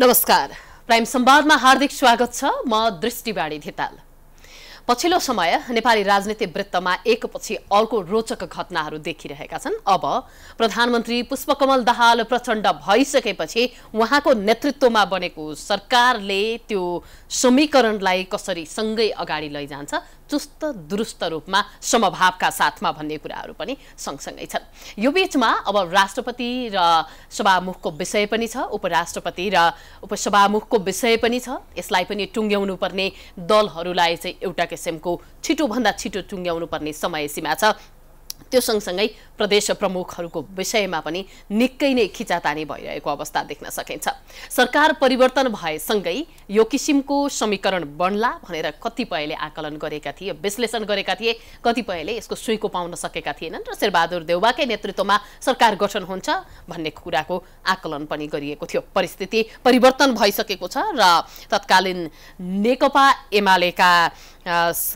नमस्कार प्राइम संवादमा हार्दिक स्वागत छ म दृष्टिवाणी धिताल पछिल्लो समय नेपाली राजनीति वृत्तमा एकपछि अर्को रोचक घटनाहरू देखिरहेका छन् अब प्रधानमन्त्री पुष्पकमल दाहाल प्रचण्ड भइसकेपछि उहाँको नेतृत्वमा बनेको सरकारले त्यो समीकरणलाई कसरी सँगै अगाडि लैजान्छ चुस्त दुरुस्त रूपमा समभावका साथमा भन्ने कुराहरू पनि सँगसँगै छन् यो बिचमा अब राष्ट्रपति र सभामुखको विषय पनि छ उपराष्ट्रपति र उपसभामुखको विषय पनि छ यसलाई पनि टुङ्ग्याउनु पर्ने दलहरूलाई चाहिँ एउटा किसिमको छिटोभन्दा छिटो टुङ्ग्याउनु पर्ने समय सीमा छ त्यो सँगसँगै प्रदेश प्रमुखहरूको विषयमा पनि निकै नै खिचातानी भइरहेको अवस्था देख्न सकिन्छ सरकार परिवर्तन भएसँगै यो किसिमको समीकरण बन्ला भनेर कतिपयले आकलन गरेका थिए विश्लेषण गरेका थिए कतिपयले यसको सुइँको पाउन सकेका थिएनन् र शेरबहादुर देउवाकै नेतृत्वमा सरकार गठन हुन्छ भन्ने कुराको आकलन पनि गरिएको थियो परिस्थिति परिवर्तन भइसकेको छ र तत्कालीन नेकपा एमालेका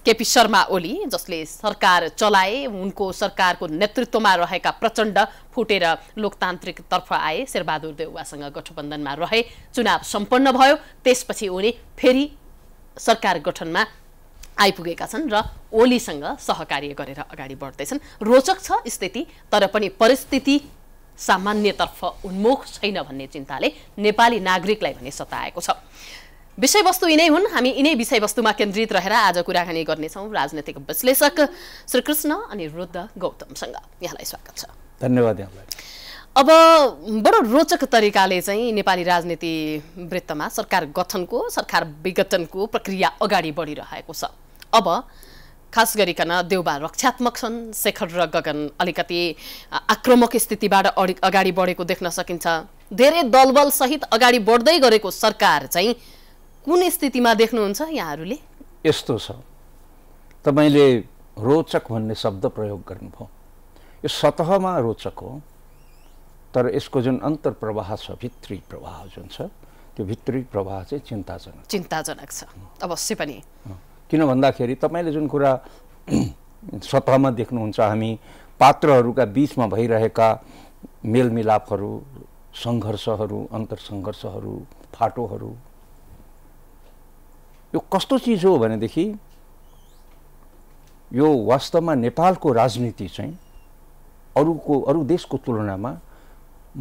केपी शर्मा ओली जसले सरकार चलाए उनको सरकारको नेतृत्वमा रहेका प्रचण्ड फुटेर लोकतान्त्रिकतर्फ आए शेरबहादुर देउवासँग गठबन्धनमा रहे चुनाव सम्पन्न भयो त्यसपछि उनी फेरि सरकार गठनमा आइपुगेका छन् र ओलीसँग सहकार्य गरेर अगाडि बढ्दैछन् रोचक छ स्थिति तर पनि परिस्थिति सामान्यतर्फ उन्मुख छैन भन्ने चिन्ताले नेपाली नागरिकलाई भने सताएको छ विषयवस्तु यिनै हुन् हामी यिनै विषयवस्तुमा केन्द्रित रहेर आज कुराकानी गर्नेछौँ राजनैतिक विश्लेषक श्रीकृष्ण अनि रुद्ध गौतमसँग यहाँलाई स्वागत छ धन्यवाद अब बडो रोचक तरिकाले चाहिँ नेपाली राजनीति वृत्तमा सरकार गठनको सरकार विघटनको प्रक्रिया अगाडि बढिरहेको छ अब खास गरिकन देउबा रक्षात्मक छन् शेखर र गगन अलिकति आक्रमक स्थितिबाट अगाडि बढेको देख्न सकिन्छ धेरै दलबलसहित अगाडि बढ्दै गरेको सरकार चाहिँ कुन स्थितिमा देख्नुहुन्छ यहाँहरूले यस्तो छ तपाईँले रोचक भन्ने शब्द प्रयोग गर्नुभयो यो सतहमा रोचक हो तर यसको जुन अन्तर प्रवाह छ भित्री प्रवाह जुन छ त्यो भित्री प्रवाह चाहिँ चिन्ताजनक चिन्ताजनक छ अवश्य पनि किन भन्दाखेरि तपाईँले जुन कुरा सतहमा देख्नुहुन्छ हामी पात्रहरूका बिचमा भइरहेका मेलमिलापहरू सङ्घर्षहरू सङ्घर्षहरू फाटोहरू यो कस्तो चिज हो भनेदेखि यो वास्तवमा नेपालको राजनीति चाहिँ अरूको अरू देशको तुलनामा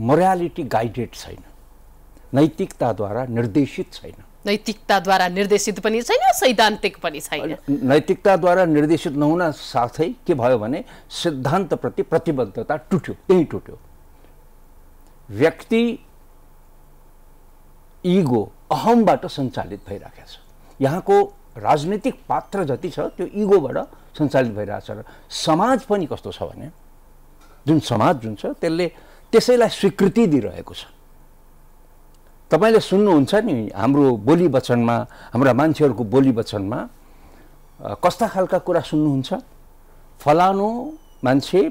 मोरालिटी गाइडेड छैन नैतिकताद्वारा निर्देशित छैन नैतिकताद्वारा निर्देशित पनि छैन सैद्धान्तिक पनि छैन नैतिकताद्वारा निर्देशित नहुन साथै के भयो भने सिद्धान्तप्रति प्रतिबद्धता टुट्यो त्यहीँ टुट्यो व्यक्ति इगो अहमबाट सञ्चालित भइराखेको छ यहाँको राजनैतिक पात्र जति छ त्यो इगोबाट सञ्चालित भइरहेछ र समाज पनि कस्तो छ भने जुन समाज जुन छ त्यसले त्यसैलाई स्वीकृति दिइरहेको छ तपाईँले सुन्नुहुन्छ नि हाम्रो बोली वचनमा हाम्रा मान्छेहरूको बोली वचनमा कस्ता खालका कुरा सुन्नुहुन्छ फलानु मान्छे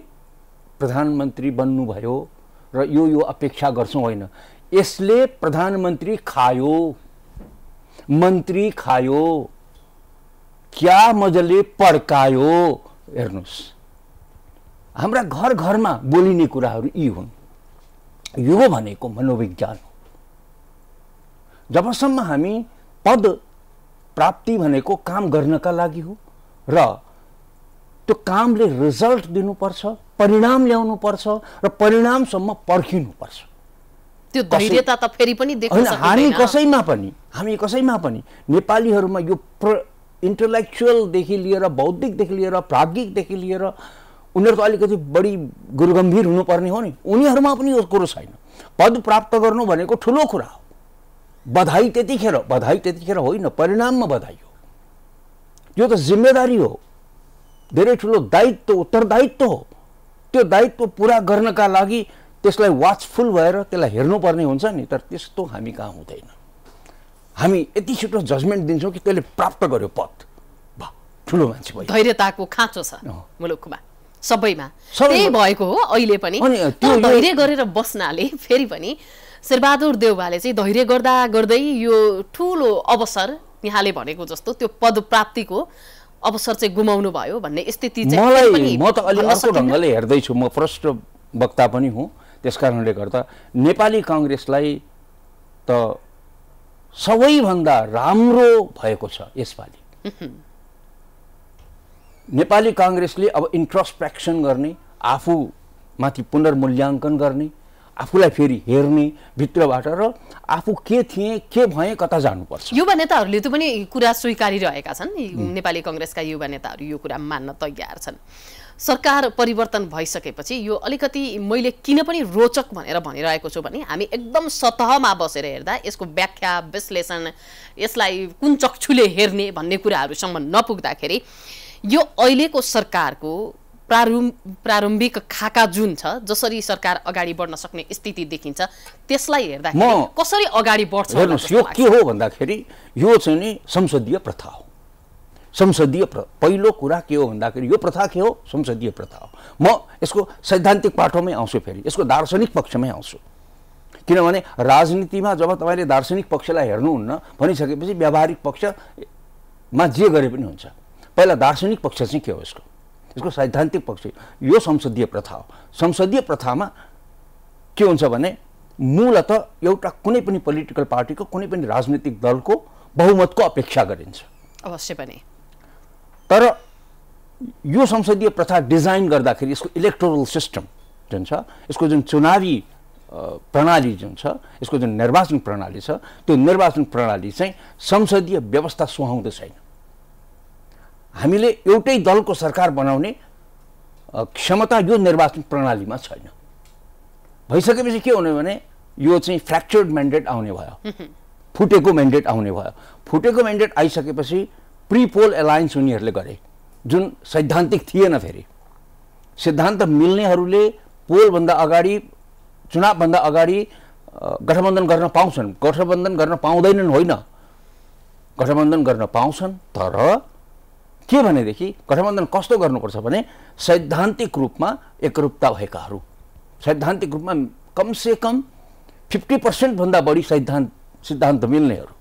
प्रधानमन्त्री बन्नुभयो र यो यो अपेक्षा गर्छौँ होइन यसले प्रधानमन्त्री खायो मन्त्री खायो क्या मजाले पड्कायो हेर्नुहोस् हाम्रा घर घरमा बोलिने कुराहरू यी हुन् यो भनेको मनोविज्ञान हो जबसम्म हामी पद प्राप्ति भनेको काम गर्नका लागि हो र त्यो कामले रिजल्ट दिनुपर्छ परिणाम ल्याउनुपर्छ र परिणामसम्म पर्खिनुपर्छ त्यो धैर्यता त फेरि पनि हामी कसैमा पनि हामी कसैमा पनि नेपालीहरूमा यो प्र इन्टलेक्चुअलदेखि लिएर बौद्धिकदेखि लिएर प्राज्ञिकदेखि लिएर उनीहरू त अलिकति बढी गुरुगम्भीर हुनुपर्ने हो नि उनीहरूमा पनि यो कुरो छैन पद प्राप्त गर्नु भनेको ठुलो कुरा हो बधाई त्यतिखेर बधाई त्यतिखेर होइन परिणाममा बधाई हो यो त जिम्मेदारी हो धेरै ठुलो दायित्व उत्तरदायित्व हो त्यो दायित्व पुरा गर्नका लागि त्यसलाई वाचफुल भएर त्यसलाई हेर्नुपर्ने हुन्छ नि तर त्यस्तो हामी कहाँ हुँदैन हामी यति छिटो जजमेन्ट दिन्छौँ कि त्यसले प्राप्त गर्यो पद भा ठुलो मान्छे भयो धैर्यताको खाँचो छ मुलुकमा सबैमा त्यही भएको हो अहिले पनि धैर्य गरेर बस्नाले फेरि पनि शेरबहादुर देउवाले चाहिँ धैर्य गर्दा गर्दै यो ठुलो अवसर यहाँले भनेको जस्तो त्यो पद प्राप्तिको अवसर चाहिँ गुमाउनु भयो भन्ने स्थिति मलाई म त अलि अर्को ढङ्गले हेर्दैछु म प्रष्ट वक्ता पनि हुँ त्यस कारणले गर्दा नेपाली कङ्ग्रेसलाई त सबैभन्दा राम्रो भएको छ यसपालि नेपाली काङ्ग्रेसले अब इन्ट्रोस्पेक्सन गर्ने आफूमाथि पुनर्मूल्याङ्कन गर्ने आफूलाई फेरि हेर्ने भित्रबाट र आफू के थिएँ के भएँ कता जानुपर्छ युवा नेताहरूले त पनि कुरा स्वीकारिरहेका छन् नेपाली कङ्ग्रेसका युवा नेताहरू यो कुरा मान्न तयार छन् सरकार परिवर्तन भइसकेपछि यो अलिकति मैले किन पनि रोचक भनेर भनिरहेको छु भने हामी एकदम सतहमा बसेर हेर्दा यसको व्याख्या विश्लेषण यसलाई कुन चक्षुले हेर्ने भन्ने कुराहरूसम्म नपुग्दाखेरि यो अहिलेको सरकारको प्रारम्भ प्रारम्भिक खाका जुन छ जसरी सरकार अगाडि बढ्न सक्ने स्थिति देखिन्छ त्यसलाई हेर्दा कसरी अगाडि बढ्छ यो के हो भन्दाखेरि यो चाहिँ नि संसदीय प्रथा हो संसदीय प्र पहिलो कुरा के हो भन्दाखेरि यो प्रथा के हो संसदीय प्रथा हो म यसको सैद्धान्तिक पाठोमै आउँछु फेरि यसको दार्शनिक पक्षमै आउँछु किनभने राजनीतिमा जब तपाईँले दार्शनिक पक्षलाई हेर्नुहुन्न भनिसकेपछि व्यावहारिक पक्षमा जे गरे पनि हुन्छ पहिला दार्शनिक पक्ष चाहिँ के हो यसको यसको सैद्धान्तिक पक्ष यो संसदीय प्रथा हो संसदीय प्रथामा के हुन्छ भने मूलत एउटा कुनै पनि पोलिटिकल पार्टीको कुनै पनि राजनीतिक दलको बहुमतको अपेक्षा गरिन्छ अवश्य पनि तर यो संसदीय प्रथा डिजाइन गर्दाखेरि यसको इलेक्टोरल सिस्टम जुन छ यसको जुन चुनावी प्रणाली जुन छ यसको जुन निर्वाचन प्रणाली छ त्यो निर्वाचन प्रणाली चाहिँ संसदीय व्यवस्था सुहाउँदो छैन हामीले एउटै दलको सरकार बनाउने क्षमता यो निर्वाचन प्रणालीमा छैन भइसकेपछि के हुने भने यो चाहिँ फ्र्याक्चर्ड म्यान्डेट आउने भयो फुटेको म्यान्डेट आउने भयो फुटेको म्यान्डेट आइसकेपछि पोल एलायन्स उनीहरूले गरे जुन सैद्धान्तिक थिएन फेरि सिद्धान्त मिल्नेहरूले पोलभन्दा अगाडि चुनावभन्दा अगाडि गठबन्धन गर्न पाउँछन् गठबन्धन गर्न पाउँदैनन् होइन गठबन्धन गर्न पाउँछन् तर के भनेदेखि गठबन्धन कस्तो गर्नुपर्छ भने सैद्धान्तिक रूपमा एकरूपता भएकाहरू सैद्धान्तिक रूपमा कमसे कम फिफ्टी पर्सेन्टभन्दा बढी सैद्धान्त सिद्धान्त मिल्नेहरू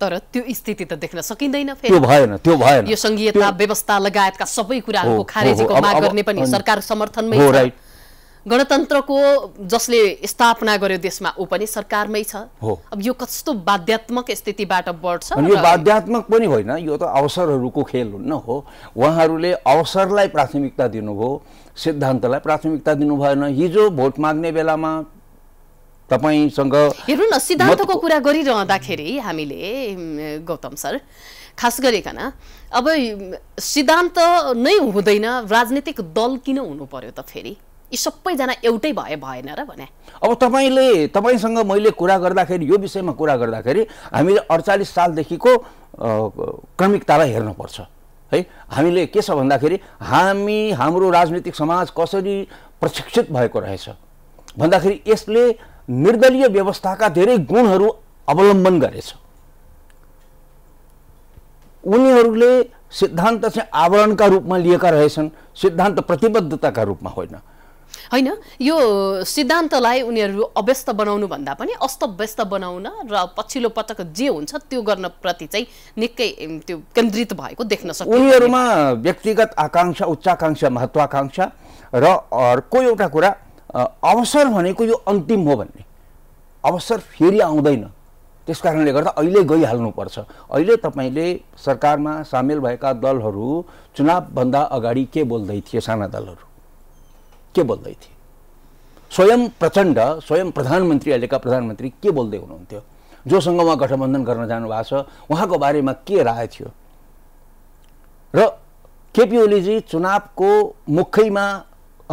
तर त्यो स्थिति त देख्न सकिँदैन फेरि भएन त्यो भएन यो संघीयता व्यवस्था लगायतका सबै कुराहरूको खारेजीको माग गर्ने पनि सरकार समर्थनमै राइट गणतन्त्रको जसले स्थापना गर्यो देशमा ऊ पनि सरकारमै छ अब यो कस्तो बाध्यात्मक स्थितिबाट बढ्छ यो बाध्यात्मक पनि होइन यो त अवसरहरूको खेल हुन्न हो उहाँहरूले अवसरलाई प्राथमिकता दिनुभयो सिद्धान्तलाई प्राथमिकता दिनु भएन हिजो भोट माग्ने बेलामा तपाईँसँग हेर्नु न सिद्धान्तको कुरा गरिरहँदाखेरि हामीले गौतम सर खास गरिकन अब सिद्धान्त नै हुँदैन राजनीतिक दल किन हुनु पर्यो त फेरि यी सबैजना एउटै भए भएन र भने अब तपाईँले तपाईँसँग मैले कुरा गर्दाखेरि यो विषयमा कुरा गर्दाखेरि हामीले अडचालिस सालदेखिको क्रमिकतालाई हेर्नुपर्छ है हामीले के छ भन्दाखेरि हामी हाम्रो राजनीतिक समाज कसरी प्रशिक्षित भएको रहेछ भन्दाखेरि यसले निर्दलीय व्यवस्थाका धेरै गुणहरू अवलम्बन गरेछ उनीहरूले सिद्धान्त चाहिँ आवरणका रूपमा लिएका रहेछन् सिद्धान्त प्रतिबद्धताका रूपमा होइन होइन यो सिद्धान्तलाई उनीहरू अव्यस्त बनाउनु भन्दा पनि अस्तव्यस्त बनाउन र पछिल्लो पटक जे हुन्छ त्यो गर्न प्रति चाहिँ निकै त्यो केन्द्रित भएको देख्न सक्छ उनीहरूमा व्यक्तिगत आकाङ्क्षा उच्चाकाङ्क्षा महत्वाकाङ्क्षा र अर्को एउटा कुरा अवसर भनेको यो अन्तिम हो भन्ने अवसर फेरि आउँदैन त्यस कारणले गर्दा अहिले गइहाल्नुपर्छ अहिले तपाईँले सरकारमा सामेल भएका दलहरू चुनावभन्दा अगाडि के बोल्दै थिए साना दलहरू के बोल्दै थिए स्वयं प्रचण्ड स्वयं प्रधानमन्त्री अहिलेका प्रधानमन्त्री के बोल्दै हुनुहुन्थ्यो जोसँग उहाँ गठबन्धन गर्न जानुभएको छ उहाँको बारेमा के राय थियो र केपी ओलीजी चुनावको मुखैमा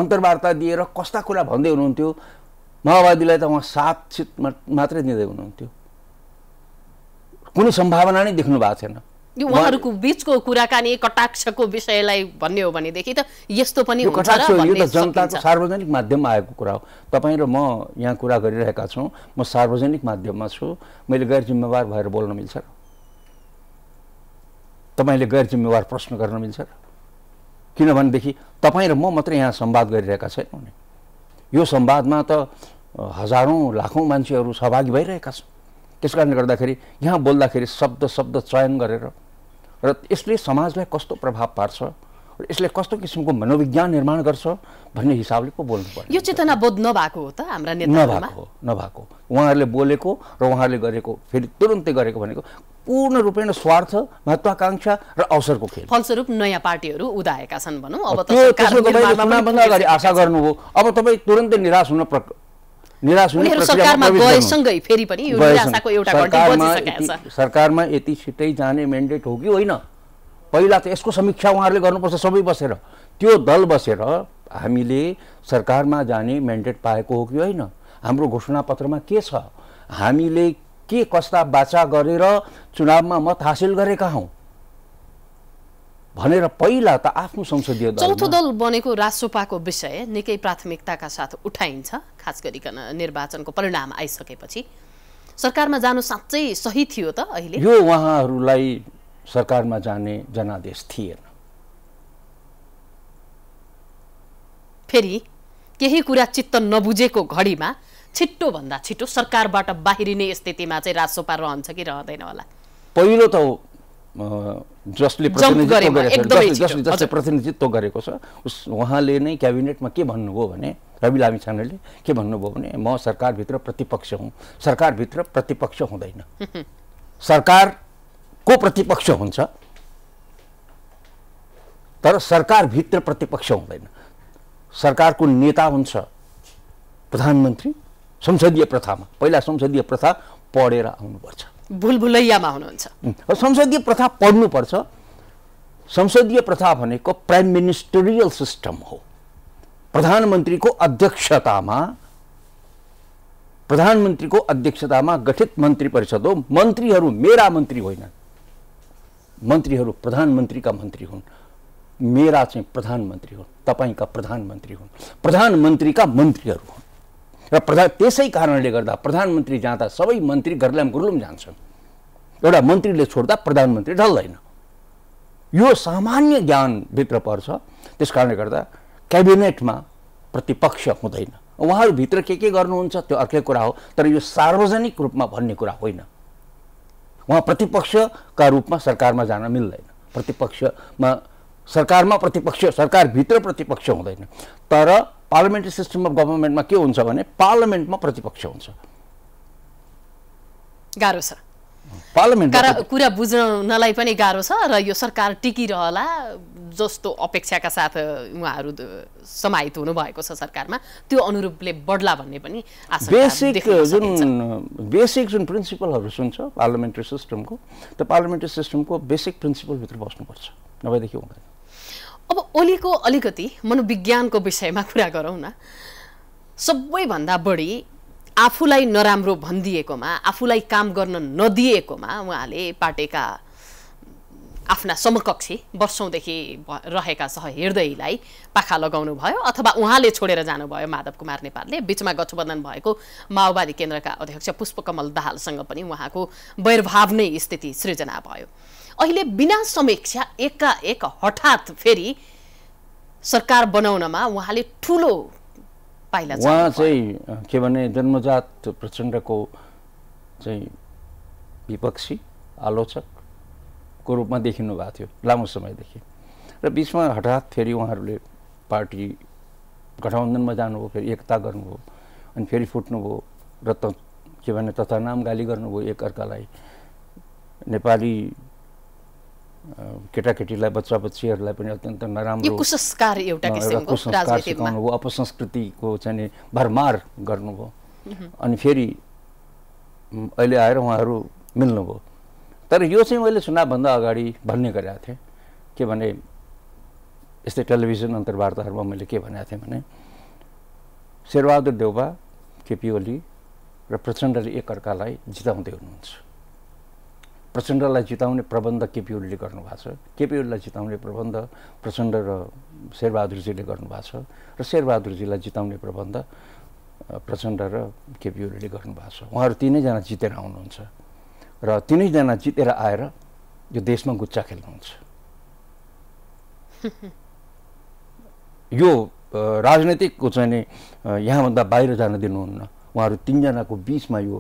अन्तर्वार्ता दिएर कस्ता कुरा भन्दै हुनुहुन्थ्यो माओवादीलाई त उहाँ सात सिट मात्रै दिँदै हुनुहुन्थ्यो कुनै सम्भावना नै देख्नु भएको छैन उहाँहरूको बिचको कुराकानी कटाक्षको विषयलाई भन्ने हो भनेदेखि त यस्तो पनि कटाक्ष यो त जनताको सार्वजनिक माध्यममा आएको कुरा हो तपाईँ र म यहाँ कुरा गरिरहेका छौँ म सार्वजनिक माध्यममा छु मैले गैर जिम्मेवार भएर बोल्न मिल्छ र तपाईँले गैर जिम्मेवार प्रश्न गर्न मिल्छ र किनभनेदेखि तपाईँ र म मात्रै यहाँ संवाद गरिरहेका छैनौँ नि यो सम्वादमा त हजारौँ लाखौँ मान्छेहरू सहभागी भइरहेका छन् त्यस कारणले गर्दाखेरि यहाँ बोल्दाखेरि शब्द शब्द चयन गरेर र यसले समाजलाई कस्तो प्रभाव पार्छ र यसले कस्तो किसिमको मनोविज्ञान निर्माण गर्छ भन्ने हिसाबले पो बोल्नु पर्यो यो चेतना बोध नभएको हो त हाम्रा नभएको हो नभएको उहाँहरूले बोलेको र उहाँहरूले गरेको फेरि तुरुन्तै गरेको भनेको पूर्ण रूपेण स्वार्थ महत्वाकांक्षा र अवसरको खेल फलस्वरूप नयाँ पार्टीहरू उदाएका छन् भनौँ अब अगाडि आशा गर्नु हो अब तपाईँ तुरन्तै निराश हुन प्र निराश हुने सरकारमा यति छिटै जाने मेन्डेट हो कि होइन पहिला त यसको समीक्षा उहाँहरूले गर्नुपर्छ सबै बसेर त्यो दल बसेर हामीले सरकारमा जाने म्यान्डेट पाएको हो कि होइन हाम्रो घोषणापत्रमा के छ हामीले के कस्ता बाचा गरेर चुनावमा मत हासिल गरेका हौ भनेर पहिला त आफ्नो संसदीय चौथो दल बनेको रासोपाको विषय निकै प्राथमिकताका साथ उठाइन्छ खास गरिकन निर्वाचनको परिणाम आइसकेपछि सरकारमा जानु साँच्चै सही थियो त अहिले यो उहाँहरूलाई सरकारमा जाने जनादेश थिएन फेरि केही कुरा चित्त नबुझेको घडीमा भन्दा छिटो सरकारबाट बाहिरिने स्थितिमा चाहिँ राजसोपा रहन्छ कि रहँदैन होला पहिलो त जसले जसले प्रतिनिधित्व गरेको छ उस उहाँले नै क्याबिनेटमा के भन्नुभयो भने रवि लामी छानेले के भन्नुभयो भने म सरकारभित्र प्रतिपक्ष हुँ सरकारभित्र प्रतिपक्ष हुँदैन सरकार को प्रतिपक्ष हुन्छ तर सरकारभित्र प्रतिपक्ष हुँदैन सरकारको नेता हुन्छ प्रधानमन्त्री संसदीय प्रथामा पहिला संसदीय प्रथा पढेर आउनुपर्छ भुलभुलैयामा हुनुहुन्छ संसदीय प्रथा पढ्नुपर्छ संसदीय प्रथा भनेको प्राइम मिनिस्टरियल सिस्टम हो प्रधानमन्त्रीको अध्यक्षतामा प्रधानमन्त्रीको अध्यक्षतामा गठित मन्त्री परिषद हो मन्त्रीहरू मेरा मन्त्री होइनन् मन्त्रीहरू प्रधानमन्त्रीका मन्त्री हुन् मेरा चाहिँ प्रधानमन्त्री हुन् तपाईँका प्रधानमन्त्री हुन् प्रधानमन्त्रीका मन्त्रीहरू हुन् र प्रधान त्यसै कारणले गर्दा प्रधानमन्त्री जाँदा सबै मन्त्री गर्लाम गुर्लुम जान्छन् एउटा मन्त्रीले छोड्दा प्रधानमन्त्री ढल्दैन यो सामान्य ज्ञानभित्र पर्छ त्यस कारणले गर्दा क्याबिनेटमा प्रतिपक्ष हुँदैन उहाँहरूभित्र के के गर्नुहुन्छ त्यो अर्कै कुरा हो तर यो सार्वजनिक रूपमा भन्ने कुरा होइन उहाँ प्रतिपक्षका रूपमा सरकारमा जान मिल्दैन प्रतिपक्षमा सरकारमा प्रतिपक्ष सरकारभित्र प्रतिपक्ष हुँदैन तर पार्लिमेन्ट्री सिस्टम अफ गभर्मेन्टमा के हुन्छ भने पार्लियामेन्टमा प्रतिपक्ष हुन्छ गाह्रो छ पार्लियामेन्ट कुरा बुझ्नलाई पनि गाह्रो छ र यो सरकार टिकिरहला जस्तो अपेक्षाका साथ उहाँहरू समाहित हुनुभएको छ सरकारमा त्यो अनुरूपले बढ्ला भन्ने पनि बेसिक जुन बेसिक जुन प्रिन्सिपलहरू सुन्छ पार्लिमेन्ट्री सिस्टमको त्यो पार्लिमेन्ट्री सिस्टमको बेसिक प्रिन्सिपलभित्र बस्नुपर्छ नभएदेखि हुँदैन अब ओलीको अलिकति मनोविज्ञानको विषयमा कुरा गरौँ न सबैभन्दा बढी आफूलाई नराम्रो भनिदिएकोमा आफूलाई काम गर्न नदिएकोमा उहाँले पाटेका आफ्ना समकक्षी वर्षौँदेखि रहेका हृदयलाई पाखा लगाउनु भयो अथवा उहाँले छोडेर जानुभयो माधव कुमार नेपालले बिचमा गठबन्धन भएको माओवादी केन्द्रका अध्यक्ष पुष्पकमल दाहालसँग पनि उहाँको वैरभाव नै स्थिति सृजना भयो अहिले बिना समीक्षा एकाएक हठात फेरि सरकार बनाउनमा उहाँले ठुलो पाइला उहाँ चाहिँ के भने जन्मजात प्रचण्डको चाहिँ विपक्षी आलोचकको रूपमा देखिनु भएको थियो लामो समयदेखि र बिचमा हठात फेरि उहाँहरूले पार्टी गठबन्धनमा जानुभयो फेरि एकता गर्नुभयो अनि फेरि फुट्नुभयो र त के भने तथा नाम गाली गर्नुभयो एकअर्कालाई नेपाली केटाकेटीलाई बच्चा बच्चीहरूलाई पनि अत्यन्त नराम्रो कुसंस्कार एउटा कुसंस्कार सिकाउनुभयो अपसंस्कृतिको चाहिँ भरमार गर्नुभयो अनि फेरि अहिले आएर उहाँहरू मिल्नुभयो तर यो चाहिँ मैले चुनावभन्दा अगाडि भन्ने गरेका थिएँ के भने यस्तै टेलिभिजन अन्तर्वार्ताहरूमा मैले के भनेको थिएँ भने शेरबहादुर देउबा केपी ओली र प्रचण्डले एकअर्कालाई जिताउँदै हुनुहुन्छ प्रचण्डलाई जिताउने प्रबन्ध केपी गर्नुभएको छ केपी जिताउने प्रबन्ध प्रचण्ड र शेरबहादुरजीले गर्नुभएको छ र शेरबहादुरजीलाई जिताउने प्रबन्ध प्रचण्ड र केपी गर्नुभएको छ उहाँहरू तिनैजना जितेर आउनुहुन्छ र तिनैजना जितेर आएर यो देशमा गुच्चा खेल्नुहुन्छ यो राजनैतिकको चाहिँ नि यहाँभन्दा बाहिर जान दिनुहुन्न उहाँहरू तिनजनाको बिचमा यो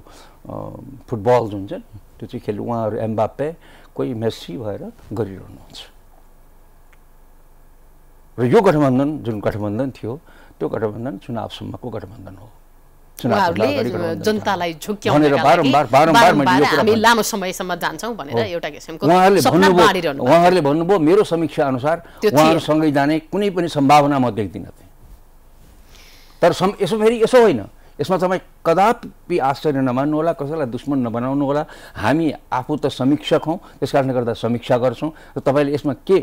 फुटबल जुन छ त्यो चाहिँ खेल उहाँहरू एम्बापे कोही मेस्सी भएर गरिरहनुहुन्छ र यो गठबन्धन जुन गठबन्धन थियो त्यो गठबन्धन चुनावसम्मको गठबन्धन हो जनतालाई उहाँहरूले भन्नुभयो मेरो समीक्षा अनुसार उहाँहरूसँगै जाने कुनै पनि सम्भावना म देख्दिनँ तर यसो फेरि यसो होइन यसमा तपाईँ कदापि आश्चर्य नमान्नु होला कसैलाई दुश्मन नबनाउनु होला हामी आफू त समीक्षक हौँ त्यस कारणले गर्दा समीक्षा गर्छौँ र तपाईँले यसमा के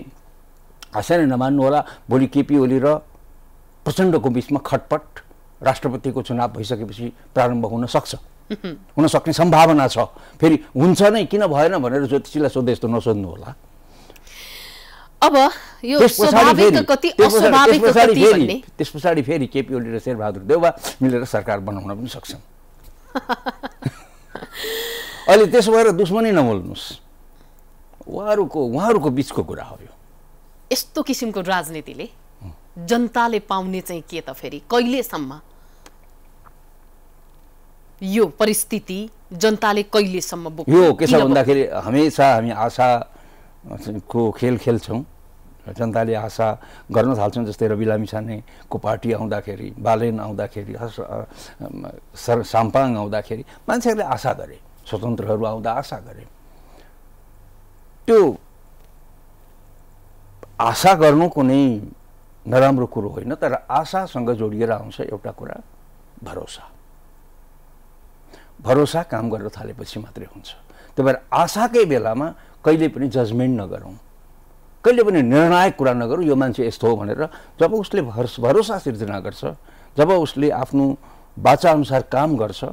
आश्चर्य नमान्नुहोला भोलि केपी ओली र प्रचण्डको बिचमा खटपट राष्ट्रपतिको चुनाव भइसकेपछि प्रारम्भ हुनसक्छ सक्छ हुन सक्ने सम्भावना छ फेरि हुन्छ नै किन भएन भनेर ज्योतिषीलाई सोध्दै यस्तो होला अब त्यस पछाडि फेरि केपी ओली र शेरबहादुर देउवा मिलेर सरकार बनाउन पनि सक्छन् अहिले त्यसो भएर दुश्मनी नबोल्नुहोस् उहाँहरूको उहाँहरूको बिचको कुरा हो यो यस्तो किसिमको राजनीतिले जनताले पाउने चाहिँ के त फेरि कहिलेसम्म यो परिस्थिति जनताले कहिलेसम्म यो के छ भन्दाखेरि हमेसा हामी आशा को खेल खेल्छौँ जनताले आशा गर्न थाल्छन् जस्तै रवि लामिछानेको पार्टी आउँदाखेरि बालेन आउँदाखेरि सर साम्पाङ आउँदाखेरि मान्छेहरूले आशा गरे स्वतन्त्रहरू आउँदा आशा गरे त्यो आशा गर्नु कुनै नराम्रो कुरो होइन तर आशासँग जोडिएर आउँछ एउटा कुरा भरोसा भरोसा काम गर्न थालेपछि मात्रै हुन्छ त्यही भएर आशाकै बेलामा कहिले पनि जजमेन्ट नगरौँ कहिले पनि निर्णायक कुरा नगरौँ यो मान्छे यस्तो हो भनेर जब उसले भरोस भरोसा सिर्जना गर्छ जब उसले आफ्नो बाचाअनुसार काम गर्छ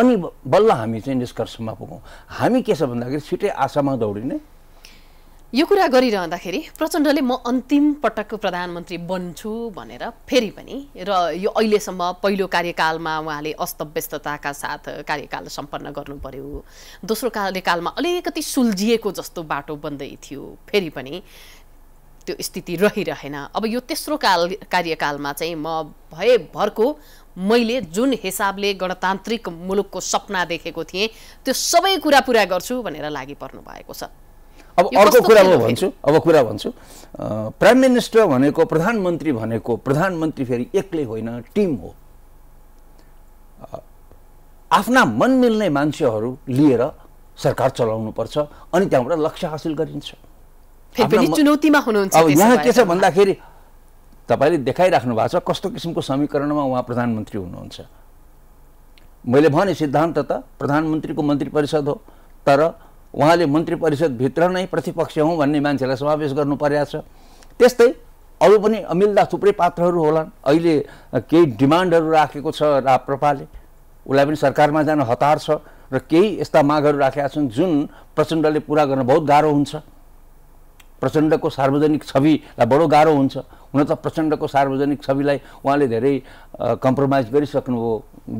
अनि बल्ल हामी चाहिँ निष्कर्षमा पुगौँ हामी के छ भन्दाखेरि छिटै आशामा दौडिने यो कुरा गरिरहँदाखेरि प्रचण्डले म अन्तिम पटकको प्रधानमन्त्री बन्छु भनेर फेरि पनि र यो अहिलेसम्म पहिलो कार्यकालमा उहाँले अस्तव्यस्तताका साथ कार्यकाल सम्पन्न गर्नु पर्यो दोस्रो कार्यकालमा अलिकति सुल्झिएको जस्तो बाटो बन्दै थियो फेरि पनि त्यो स्थिति रहिरहेन अब यो तेस्रो काल कार्यकालमा चाहिँ म भएभरको मैले जुन हिसाबले गणतान्त्रिक मुलुकको सपना देखेको थिएँ त्यो सबै कुरा पुरा गर्छु भनेर लागि पर्नु भएको छ अब अर्को कुरा म भन्छु अब कुरा भन्छु प्राइम मिनिस्टर भनेको प्रधानमन्त्री भनेको प्रधानमन्त्री फेरि एक्लै होइन टिम हो आफ्ना मन मिल्ने मान्छेहरू लिएर सरकार चलाउनुपर्छ अनि त्यहाँबाट लक्ष्य हासिल गरिन्छ चुनौतीमा हुनुहुन्छ अब यहाँ के छ भन्दाखेरि तपाईँले देखाइराख्नु भएको छ कस्तो किसिमको समीकरणमा उहाँ प्रधानमन्त्री हुनुहुन्छ मैले भने सिद्धान्त त प्रधानमन्त्रीको मन्त्री परिषद हो तर उहाँले मन्त्री परिषदभित्र नै प्रतिपक्ष हौँ भन्ने मान्छेलाई समावेश गर्नु परेको छ त्यस्तै अरू पनि अमिल्दा थुप्रै पात्रहरू होलान् अहिले केही डिमान्डहरू राखेको छ राप्रपाले उसलाई पनि सरकारमा जान हतार छ र केही यस्ता मागहरू राखेका छन् जुन प्रचण्डले पुरा गर्न बहुत गाह्रो हुन्छ प्रचण्डको सार्वजनिक छविलाई बडो गाह्रो हुन्छ हुन त प्रचण्डको सार्वजनिक छविलाई उहाँले धेरै कम्प्रोमाइज गरिसक्नुभयो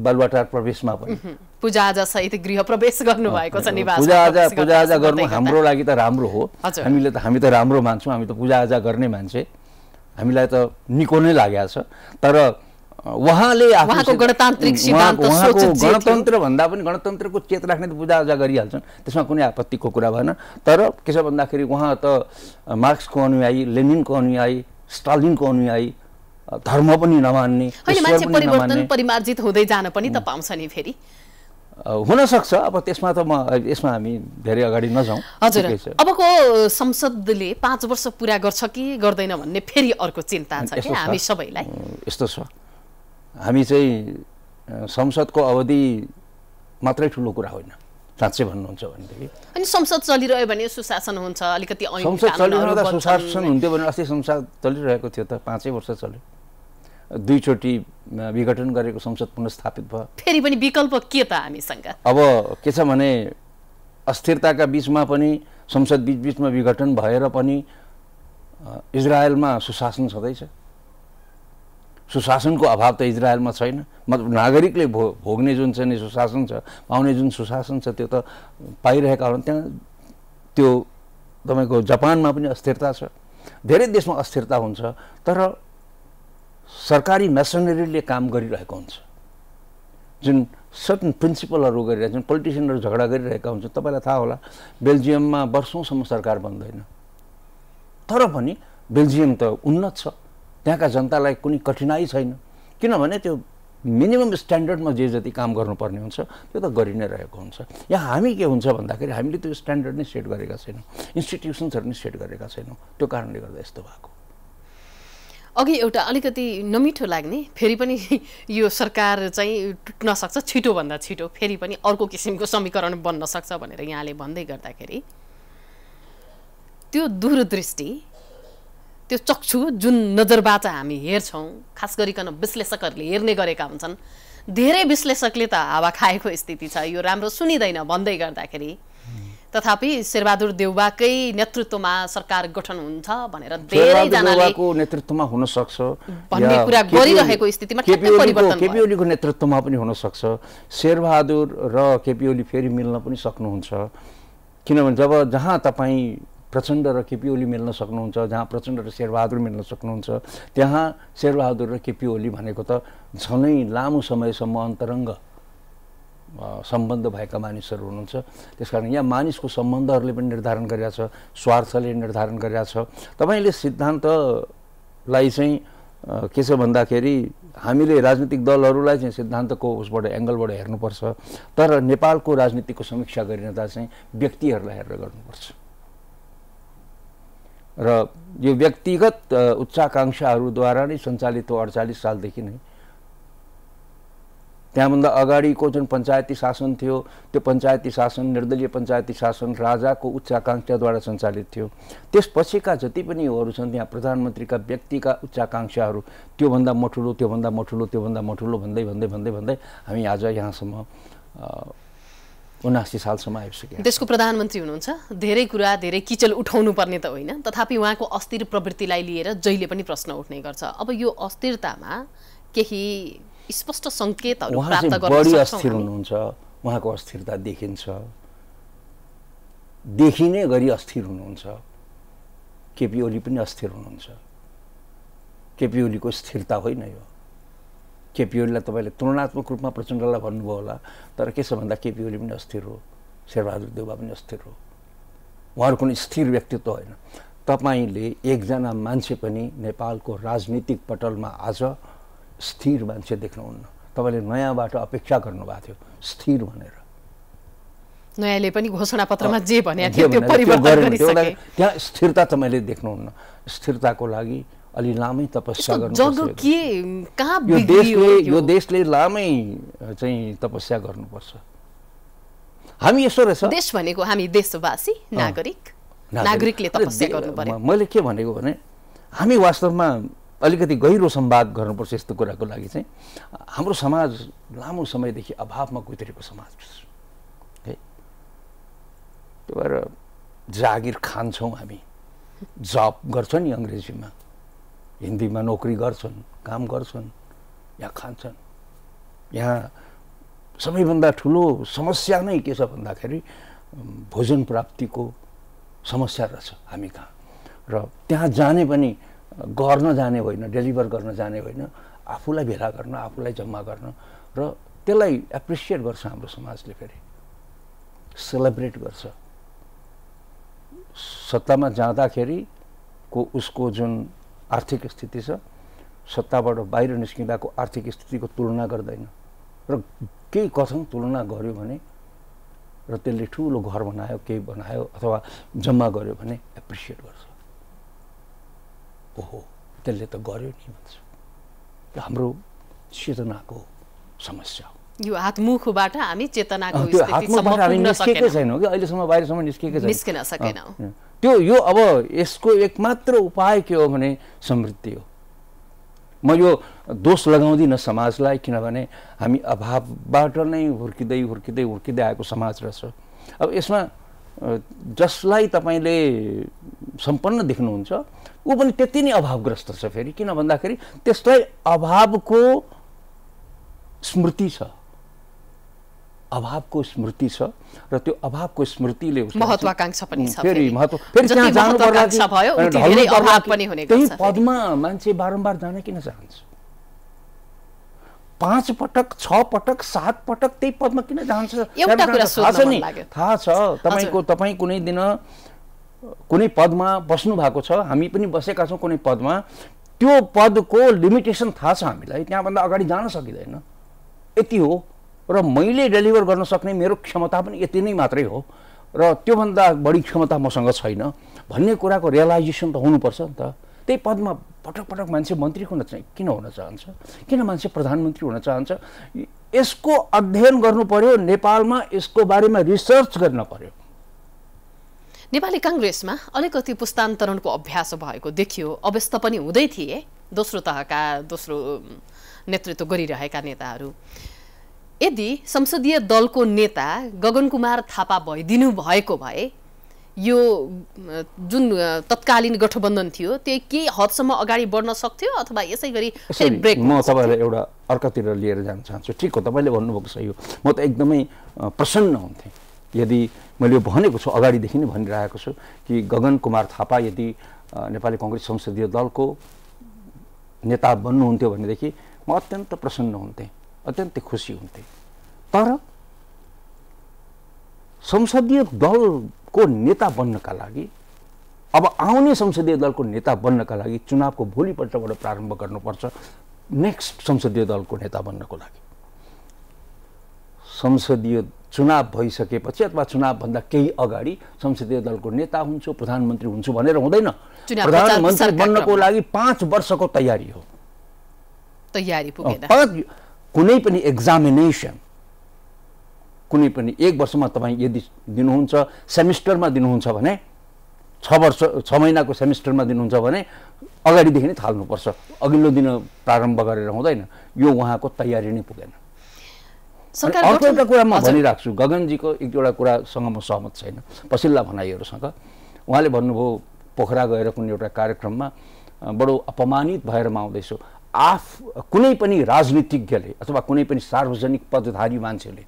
बालुवाटार प्रवेशमा पनि पूजाआजा सहित गृह प्रवेश गर्नुभएको छ पूजाआजा पूजाआजा गर्नु हाम्रो लागि त राम्रो हो हामीले त हामी त राम्रो मान्छौँ हामी त पूजाआजा गर्ने मान्छे हामीलाई त निको नै लागेको छ तर उहाँले आफ्नो गणतान्त्रिक उहाँको गणतन्त्र भन्दा पनि गणतन्त्रको चेत राख्ने त पूजाआजा गरिहाल्छन् त्यसमा कुनै आपत्तिको कुरा भएन तर के छ भन्दाखेरि उहाँ त मार्क्सको अनुयायी लेनिनको अनुयायी स्टालिनको अनुयायी धर्म पनि नमान्ने परिमार्जित हुँदै जान पनि त पाउँछ नि फेरि हुनसक्छ अब त्यसमा त म यसमा हामी धेरै अगाडि नजाउँ हजुर अबको संसदले पाँच वर्ष पुरा गर्छ कि गर्दैन भन्ने फेरि अर्को चिन्ता छ हामी सबैलाई यस्तो छ हामी चाहिँ संसदको अवधि मात्रै ठुलो कुरा होइन साँच्चै भन्नुहुन्छ भनेदेखि अनि संसद चलिरह्यो भने सुशासन हुन्छ अलिकति संसद चलिरहँदा सुशासन हुन्थ्यो भने अस्ति संसद चलिरहेको थियो त पाँचै वर्ष चल्यो दुईचोटि विघटन गरेको संसद पुनस्थापित भयो फेरि पनि विकल्प के त हामीसँग अब के छ भने अस्थिरताका बिचमा पनि संसद बिचबिचमा विघटन भएर पनि इजरायलमा सुशासन छँदैछ सुशासनको अभाव त इजरायलमा छैन मतलब नागरिकले भो भोग्ने जुन चाहिँ नि सुशासन छ पाउने जुन सुशासन छ त्यो त पाइरहेका कारण त्यहाँ त्यो तपाईँको जापानमा पनि अस्थिरता छ धेरै देशमा अस्थिरता हुन्छ तर सरकारी मेसनरीले काम गरिरहेको हुन्छ जुन सर्टन प्रिन्सिपलहरू गरिरहेको जुन पोलिटिसियनहरू झगडा गरिरहेका हुन्छन् तपाईँलाई थाहा होला बेल्जियममा वर्षौँसम्म सरकार बन्दैन तर पनि बेल्जियम त उन्नत छ त्यहाँका जनतालाई कुनै कठिनाइ छैन किनभने त्यो मिनिमम स्ट्यान्डर्डमा जे जति काम गर्नुपर्ने हुन्छ त्यो त गरि नै रहेको हुन्छ यहाँ हामी के हुन्छ भन्दाखेरि हामीले त्यो स्ट्यान्डर्ड नै सेट गरेका छैनौँ इन्स्टिट्युसन्सहरू नै सेट गरेका छैनौँ त्यो कारणले गर्दा यस्तो भएको अघि एउटा अलिकति नमिठो लाग्ने फेरि पनि यो सरकार चाहिँ टुट्न सक्छ छिटोभन्दा छिटो फेरि पनि अर्को किसिमको समीकरण बन्न सक्छ भनेर यहाँले भन्दै गर्दाखेरि त्यो दूरदृष्टि त्यो चक्षु जुन नजरबाट हामी हेर्छौँ खास गरिकन विश्लेषकहरूले हेर्ने गरेका हुन्छन् धेरै विश्लेषकले त हावा खाएको स्थिति छ यो राम्रो सुनिँदैन भन्दै गर्दाखेरि तथापि शेरबहादुर देउबाकै नेतृत्वमा सरकार गठन हुन्छ भनेर धेरैजनाको नेतृत्वमा हुन सक्छ भन्ने कुरा गरिरहेको स्थितिमा केपी ओलीको नेतृत्वमा पनि हुन सक्छ शेरबहादुर र केपी ओली फेरि मिल्न पनि सक्नुहुन्छ किनभने जब जहाँ तपाईँ प्रचण्ड र केपी ओली मिल्न सक्नुहुन्छ जहाँ प्रचण्ड र शेरबहादुर मिल्न सक्नुहुन्छ त्यहाँ शेरबहादुर र केपी ओली भनेको त झनै लामो समयसम्म अन्तरङ्ग सम्बन्ध भएका मानिसहरू हुनुहुन्छ त्यस कारण यहाँ मानिसको सम्बन्धहरूले पनि निर्धारण गरिरहेको छ स्वार्थले निर्धारण गरिरहेको छ तपाईँले सिद्धान्तलाई चाहिँ के छ भन्दाखेरि हामीले राजनीतिक दलहरूलाई चाहिँ सिद्धान्तको उसबाट एङ्गलबाट हेर्नुपर्छ तर नेपालको राजनीतिको समीक्षा गरिरहँदा चाहिँ व्यक्तिहरूलाई हेरेर गर्नुपर्छ र यो व्यक्तिगत उच्चाकाङ्क्षाहरूद्वारा नै सञ्चालित हो अडचालिस सालदेखि नै त्यहाँभन्दा अगाडिको जुन पञ्चायती शासन थियो त्यो पञ्चायती शासन निर्दलीय पञ्चायती शासन राजाको उच्चाकाङ्क्षाद्वारा सञ्चालित थियो त्यसपछिका जति पनि योहरू छन् त्यहाँ प्रधानमन्त्रीका व्यक्तिका उच्चाकाङ्क्षाहरू त्योभन्दा मठुलो त्योभन्दा मठुलो त्योभन्दा मठुलो भन्दै भन्दै भन्दै भन्दै हामी आज यहाँसम्म उनासी सालसम्म आइसक्यो देशको प्रधानमन्त्री हुनुहुन्छ धेरै कुरा धेरै किचल उठाउनु पर्ने त होइन तथापि उहाँको अस्थिर प्रवृत्तिलाई लिएर जहिले पनि प्रश्न उठ्ने गर्छ अब यो अस्थिरतामा केही स्पष्ट सङ्केतहरू प्राप्त बढी अस्थिर हुनुहुन्छ उहाँको अस्थिरता देखिन्छ देखिने गरी अस्थिर हुनुहुन्छ केपी ओली पनि अस्थिर हुनुहुन्छ केपी ओलीको स्थिरता होइन यो केपिओलीलाई तपाईँले तुलनात्मक रूपमा प्रचण्डलाई भन्नुभयो होला तर के छ भन्दा केपिओली पनि अस्थिर हो शेरबहादुर देउबा पनि अस्थिर हो उहाँहरू कुनै स्थिर व्यक्तित्व होइन तपाईँले एकजना मान्छे पनि नेपालको राजनीतिक पटलमा आज स्थिर मान्छे देख्नुहुन्न तपाईँले नयाँबाट अपेक्षा गर्नुभएको थियो स्थिर भनेर नयाँले पनि घोषणा पत्रमा जे भने त्यहाँ स्थिरता तपाईँले देख्नुहुन्न स्थिरताको लागि अलि लामै तपस्या गर्नु यो देशले यो देशले लामै चाहिँ तपस्या गर्नुपर्छ हामी यसो रहेछ देश भनेको हामी देशवासी नागरिक नागरिकले तपस्या गर्नु मैले के भनेको भने हामी वास्तवमा अलिकति गहिरो संवाद गर्नुपर्छ यस्तो कुराको लागि चाहिँ हाम्रो समाज लामो समयदेखि अभावमा गुजरेको समाज है त्यो भएर जागिर खान्छौँ हामी जब गर्छौँ नि अङ्ग्रेजीमा हिन्दीमा नोकरी गर्छन् काम गर्छन् या खान्छन् यहाँ सबैभन्दा ठुलो समस्या नै के छ भन्दाखेरि भोजन प्राप्तिको समस्या रहेछ हामी कहाँ र त्यहाँ जाने पनि गर्न जाने होइन डेलिभर गर्न जाने होइन आफूलाई भेला गर्न आफूलाई जम्मा गर्न र त्यसलाई एप्रिसिएट गर्छ हाम्रो समाजले फेरि सेलिब्रेट गर्छ सत्तामा जाँदाखेरि को उसको जुन आर्थिक स्थिति छ सत्ताबाट बाहिर निस्किँदाको आर्थिक स्थितिको तुलना गर्दैन र केही कथन तुलना गर्यो भने र त्यसले ठुलो घर बनायो केही बनायो अथवा जम्मा गर्यो भने एप्रिसिएट गर्छ ओहो त्यसले त गर्यो नि भन्छ हाम्रो चेतनाको समस्या हो यो हातमुखबाट हामी चेतनाको छैनौँ कि अहिलेसम्म बाहिरसम्म निस्केकै छैनौँ त्यो यो अब यसको एकमात्र उपाय के हो भने समृद्धि हो म यो दोष लगाउँदिनँ समाजलाई किनभने हामी अभावबाट नै हुर्किँदै हुर्किँदै हुर्किँदै आएको समाज रहेछ अब यसमा जसलाई तपाईँले सम्पन्न देख्नुहुन्छ ऊ पनि त्यति नै अभावग्रस्त छ फेरि किन भन्दाखेरि त्यसलाई अभावको स्मृति छ अभावको स्मृति छ र त्यो अभावको स्मृतिले त्यही पदमा मान्छे बारम्बार जान किन चाहन्छ पाँच पटक छ पटक सात पटक त्यही पदमा किन जान्छ थाहा छ तपाईँको तपाईँ कुनै दिन कुनै पदमा बस्नु भएको छ हामी पनि बसेका छौँ कुनै पदमा त्यो पदको लिमिटेसन थाहा छ हामीलाई त्यहाँभन्दा अगाडि जान सकिँदैन यति हो र मैले डेलिभर गर्न सक्ने मेरो क्षमता पनि यति नै मात्रै हो र त्योभन्दा बढी क्षमता मसँग छैन भन्ने कुराको रियलाइजेसन त हुनुपर्छ नि त त्यही पदमा पटक पटक मान्छे मन्त्री हुन चाहिँ किन हुन चाहन्छ किन मान्छे प्रधानमन्त्री हुन चाहन्छ यसको अध्ययन गर्नु पर्यो नेपालमा यसको बारेमा रिसर्च गर्न पर्यो नेपाली काङ्ग्रेसमा अलिकति पुस्तान्तरणको अभ्यास भएको देखियो अवस्था पनि हुँदै थिए दोस्रो तहका दोस्रो नेतृत्व गरिरहेका नेताहरू यदि संसदीय दलको नेता गगन कुमार थापा भइदिनु भएको भए यो जुन तत्कालीन गठबन्धन थियो त्यो केही हदसम्म अगाडि बढ्न सक्थ्यो अथवा यसै गरी ब्रेक म तपाईँलाई एउटा अर्कातिर लिएर जान चाहन्छु ठिक हो तपाईँले भन्नुभएको सही हो म त एकदमै प्रसन्न हुन्थेँ यदि मैले भनेको छु अगाडिदेखि नै भनिरहेको छु कि गगन कुमार थापा यदि नेपाली कङ्ग्रेस संसदीय दलको नेता बन्नुहुन्थ्यो भनेदेखि म अत्यन्त प्रसन्न हुन्थेँ अत्यन्तै खुसी हुन्थे तर संसदीय दलको नेता बन्नका लागि अब आउने संसदीय दलको नेता बन्नका लागि चुनावको भोलिपल्टबाट प्रारम्भ गर्नुपर्छ नेक्स्ट संसदीय दलको नेता बन्नको लागि संसदीय चुनाव भइसकेपछि अथवा चुनावभन्दा केही अगाडि संसदीय दलको नेता हुन्छु प्रधानमन्त्री हुन्छु भनेर हुँदैन प्रधानमन्त्री बन्नको लागि पाँच वर्षको तयारी हो तयारी पुगेन कुनै पनि एक्जामिनेसन कुनै पनि एक वर्षमा तपाईँ यदि दिनुहुन्छ सेमिस्टरमा दिनुहुन्छ भने छ वर्ष छ महिनाको सेमिस्टरमा दिनुहुन्छ भने अगाडिदेखि नै थाल्नुपर्छ अघिल्लो दिन प्रारम्भ गरेर हुँदैन यो उहाँको तयारी नै पुगेन अर्को एउटा कुरा म भनिराख्छु गगनजीको एक दुईवटा कुरासँग म सहमत छैन पछिल्ला भनाइहरूसँग उहाँले भन्नुभयो पोखरा गएर कुनै एउटा कार्यक्रममा बडो अपमानित भएर म आउँदैछु आफ कुनै पनि राजनीतिज्ञले अथवा कुनै पनि सार्वजनिक पदधारी मान्छेले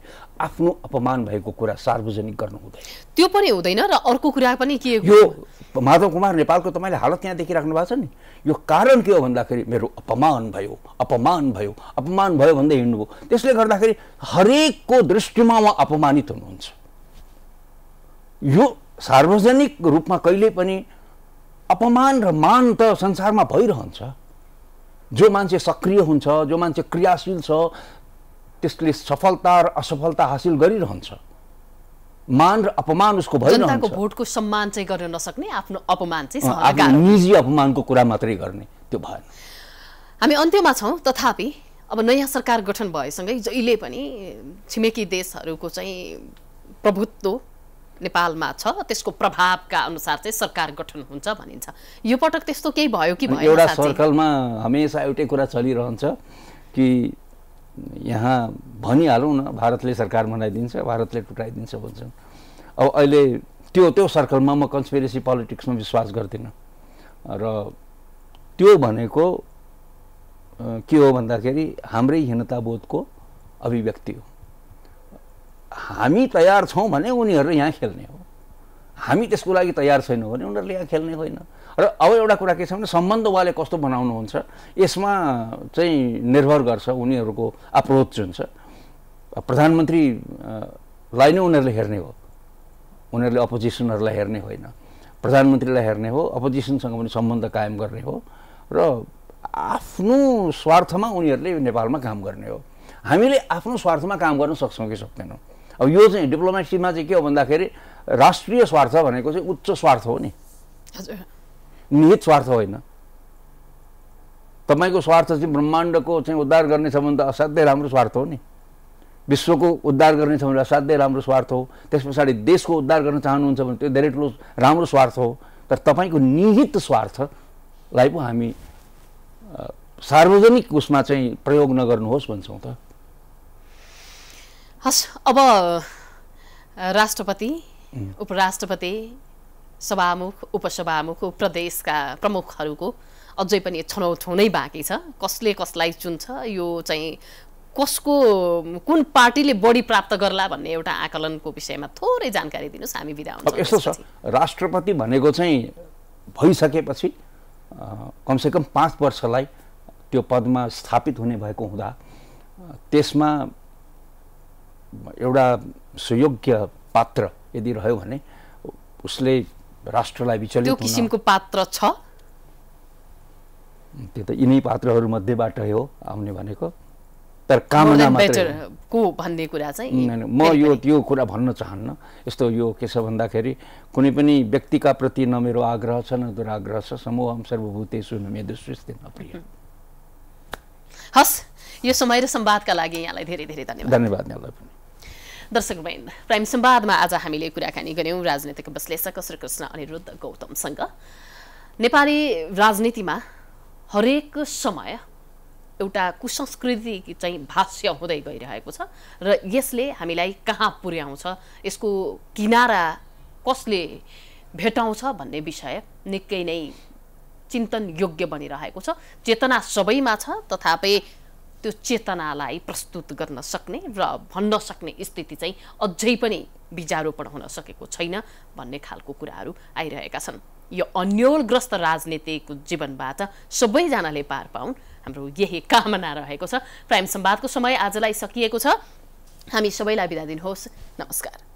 आफ्नो अपमान भएको कुरा सार्वजनिक गर्नु हुँदैन त्यो पनि हुँदैन र अर्को कुरा पनि के यो माधव कुमार नेपालको तपाईँले हालत यहाँ देखिराख्नु भएको छ नि यो कारण के हो भन्दाखेरि मेरो अपमान भयो अपमान भयो अपमान भयो भन्दै हिँड्नुभयो त्यसले गर्दाखेरि हरेकको दृष्टिमा उहाँ अपमानित हुनुहुन्छ यो सार्वजनिक रूपमा कहिले पनि अपमान र मान त संसारमा भइरहन्छ जो मान्छे सक्रिय हुन्छ जो मान्छे क्रियाशील छ त्यसले सफलता र असफलता हासिल गरिरहन्छ मान र अपमान उसको भइरहन्छ भोटको सम्मान चाहिँ गर्न नसक्ने आफ्नो अपमान चाहिँ निजी अपमानको कुरा मात्रै गर्ने त्यो भएन हामी अन्त्यमा छौँ तथापि अब नयाँ सरकार गठन भएसँगै जहिले पनि छिमेकी देशहरूको चाहिँ प्रभुत्व नेपालमा छ त्यसको प्रभावका अनुसार चाहिँ सरकार गठन हुन्छ भनिन्छ यो पटक त्यस्तो केही भयो कि भयो एउटा सर्कलमा हमेसा एउटै कुरा चलिरहन्छ कि यहाँ भनिहालौँ न भारतले सरकार बनाइदिन्छ भारतले टुटाइदिन्छ भन्छन् अब अहिले त्यो त्यो सर्कलमा म कन्सपिरेसी पोलिटिक्समा विश्वास गर्दिनँ र त्यो भनेको के हो भन्दाखेरि हाम्रै हीनताबोधको अभिव्यक्ति हो हामी तयार छौँ भने उनीहरू यहाँ खेल्ने हो हामी त्यसको लागि तयार छैनौँ भने उनीहरूले यहाँ खेल्ने होइन र अब एउटा कुरा के छ भने सम्बन्ध उहाँले कस्तो बनाउनुहुन्छ यसमा चाहिँ निर्भर गर्छ उनीहरूको अप्रोच जुन छ प्रधानमन्त्रीलाई नै उनीहरूले हेर्ने हो उनीहरूले अपोजिसनहरूलाई हेर्ने होइन प्रधानमन्त्रीलाई हेर्ने हो अपोजिसनसँग पनि सम्बन्ध कायम गर्ने हो र आफ्नो स्वार्थमा उनीहरूले नेपालमा काम गर्ने हो हामीले आफ्नो स्वार्थमा काम गर्न सक्छौँ कि सक्दैनौँ अब यो चाहिँ डिप्लोमेसीमा चाहिँ के हो भन्दाखेरि राष्ट्रिय स्वार्थ भनेको चाहिँ उच्च स्वार्थ हो नि निहित स्वार्थ होइन तपाईँको स्वार्थ चाहिँ ब्रह्माण्डको चाहिँ उद्धार गर्नेछ भने त असाध्यै राम्रो स्वार्थ हो नि विश्वको उद्धार गर्ने गर्नेछ भने असाध्यै राम्रो स्वार्थ हो त्यस पछाडि देशको उद्धार गर्न चाहनुहुन्छ भने त्यो धेरै ठुलो राम्रो स्वार्थ हो तर तपाईँको निहित स्वार्थलाई पो हामी सार्वजनिक उसमा चाहिँ प्रयोग नगर्नुहोस् भन्छौँ त हस् अब राष्ट्रपति उपराष्ट्रपति सभामुख उपसभामुख प्रदेशका प्रमुखहरूको अझै पनि छनौट हुनै बाँकी छ कसले कसलाई चुन्छ यो चाहिँ कसको कुन पार्टीले बढी प्राप्त गर्ला भन्ने एउटा आकलनको विषयमा थोरै जानकारी दिनुहोस् हामी बिदा हुन्छ यस्तो छ राष्ट्रपति भनेको चाहिँ भइसकेपछि कमसेकम पाँच वर्षलाई त्यो पदमा स्थापित हुने भएको हुँदा त्यसमा एउटा सुयोग्य पात्र यदि रह्यो भने उसले राष्ट्रलाई विचलित किसिमको पात्र छ त्यो त यिनै पात्रहरू मध्येबाट हो आउने भनेको तर कामना को भन्ने कुरा चाहिँ म यो त्यो कुरा भन्न चाहन्न यस्तो यो के छ भन्दाखेरि कुनै पनि व्यक्तिका प्रति न मेरो आग्रह छ न दुराग्रह छ समूह सर्वभूतेषु न मेरो सृष्टि न हस् यो समय र संवादका लागि यहाँलाई धेरै धेरै धन्यवाद धन्यवाद यहाँलाई पनि दर्शक प्राइम सम्वादमा आज हामीले कुराकानी गऱ्यौँ राजनीतिक विश्लेषक श्रीकृष्ण अनिरुद्ध गौतमसँग नेपाली राजनीतिमा हरेक समय एउटा कुसंस्कृति चाहिँ भाष्य हुँदै गइरहेको छ र यसले हामीलाई कहाँ पुर्याउँछ यसको किनारा कसले भेटाउँछ भन्ने विषय निकै नै चिन्तन योग्य बनिरहेको छ चेतना सबैमा छ तथापि त्यो चेतनालाई प्रस्तुत गर्न सक्ने र भन्न सक्ने स्थिति चाहिँ अझै पनि बिजारोपण हुन सकेको छैन भन्ने खालको कुराहरू आइरहेका छन् यो अन्यलग्रस्त राजनीतिको जीवनबाट सबैजनाले पार पाउन् हाम्रो यही कामना रहेको छ प्राइम सम्वादको समय आजलाई सकिएको छ हामी सबैलाई बिदा दिनुहोस् नमस्कार